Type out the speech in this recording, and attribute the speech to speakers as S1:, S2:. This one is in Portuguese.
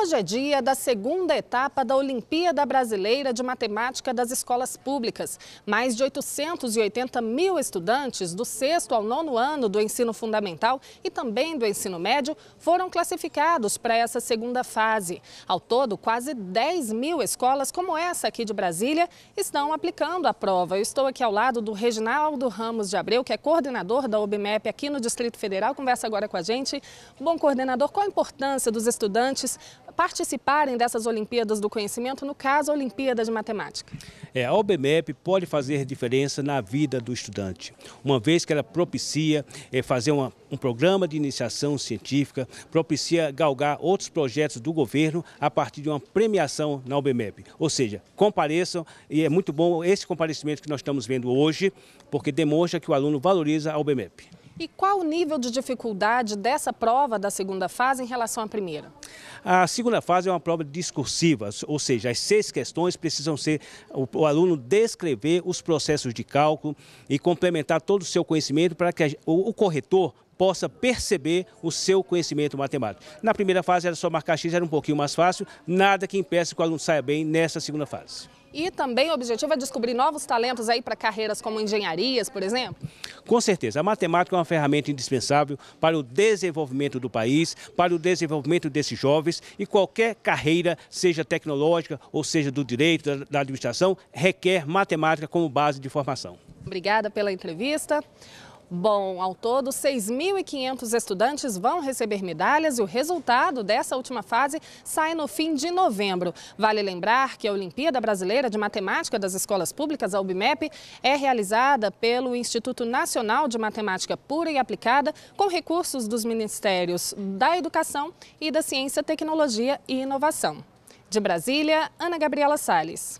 S1: Hoje é dia da segunda etapa da Olimpíada Brasileira de Matemática das Escolas Públicas. Mais de 880 mil estudantes do sexto ao nono ano do ensino fundamental e também do ensino médio foram classificados para essa segunda fase. Ao todo, quase 10 mil escolas, como essa aqui de Brasília, estão aplicando a prova. Eu estou aqui ao lado do Reginaldo Ramos de Abreu, que é coordenador da OBMEP aqui no Distrito Federal. Conversa agora com a gente. Bom, coordenador, qual a importância dos estudantes participarem dessas Olimpíadas do Conhecimento, no caso, a Olimpíada de Matemática?
S2: É, a OBMEP pode fazer diferença na vida do estudante, uma vez que ela propicia é, fazer uma, um programa de iniciação científica, propicia galgar outros projetos do governo a partir de uma premiação na OBMEP. Ou seja, compareçam, e é muito bom esse comparecimento que nós estamos vendo hoje, porque demonstra que o aluno valoriza a OBMEP.
S1: E qual o nível de dificuldade dessa prova da segunda fase em relação à primeira?
S2: A segunda fase é uma prova discursiva, ou seja, as seis questões precisam ser o, o aluno descrever os processos de cálculo e complementar todo o seu conhecimento para que a, o, o corretor possa perceber o seu conhecimento matemático. Na primeira fase era só marcar X, era um pouquinho mais fácil, nada que impeça que o aluno saia bem nessa segunda fase.
S1: E também o objetivo é descobrir novos talentos aí para carreiras como engenharias, por exemplo?
S2: Com certeza. A matemática é uma ferramenta indispensável para o desenvolvimento do país, para o desenvolvimento desses jovens e qualquer carreira, seja tecnológica ou seja do direito, da administração, requer matemática como base de formação.
S1: Obrigada pela entrevista. Bom, ao todo, 6.500 estudantes vão receber medalhas e o resultado dessa última fase sai no fim de novembro. Vale lembrar que a Olimpíada Brasileira de Matemática das Escolas Públicas, a UBMEP, é realizada pelo Instituto Nacional de Matemática Pura e Aplicada com recursos dos Ministérios da Educação e da Ciência, Tecnologia e Inovação. De Brasília, Ana Gabriela Salles.